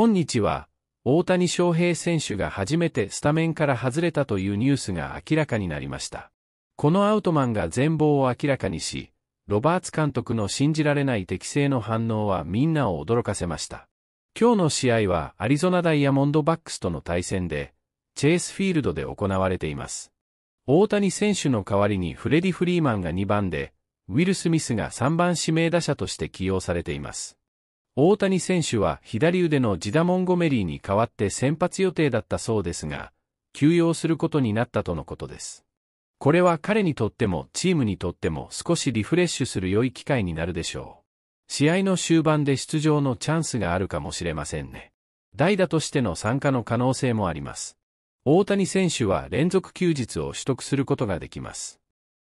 今日は、大谷翔平選手が初めてスタメンから外れたというニュースが明らかになりました。このアウトマンが全貌を明らかにし、ロバーツ監督の信じられない適性の反応はみんなを驚かせました。今日の試合はアリゾナダイヤモンドバックスとの対戦で、チェイスフィールドで行われています。大谷選手の代わりにフレディ・フリーマンが2番で、ウィル・スミスが3番指名打者として起用されています。大谷選手は左腕のジダ・モンゴメリーに代わって先発予定だったそうですが、休養することになったとのことです。これは彼にとってもチームにとっても少しリフレッシュする良い機会になるでしょう。試合の終盤で出場のチャンスがあるかもしれませんね。代打としての参加の可能性もあります。大谷選手は連続休日を取得することができます。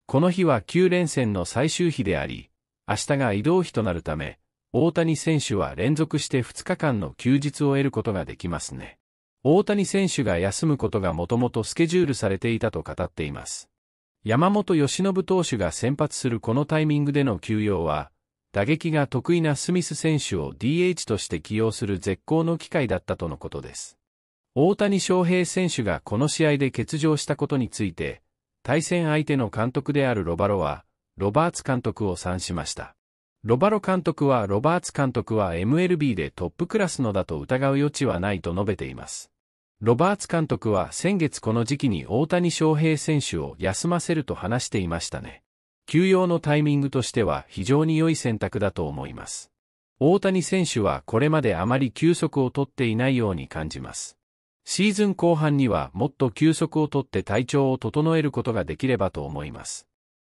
この日は9連戦の最終日であり、明日が移動日となるため、大谷選手は連続して2日間の休日を得ることができますね。大谷選手が休むことがもともとスケジュールされていたと語っています。山本由伸投手が先発するこのタイミングでの休養は、打撃が得意なスミス選手を DH として起用する絶好の機会だったとのことです。大谷翔平選手がこの試合で欠場したことについて、対戦相手の監督であるロバロは、ロバーツ監督を賛しました。ロバロ監督はロバーツ監督は MLB でトップクラスのだと疑う余地はないと述べています。ロバーツ監督は先月この時期に大谷翔平選手を休ませると話していましたね。休養のタイミングとしては非常に良い選択だと思います。大谷選手はこれまであまり休息をとっていないように感じます。シーズン後半にはもっと休息をとって体調を整えることができればと思います。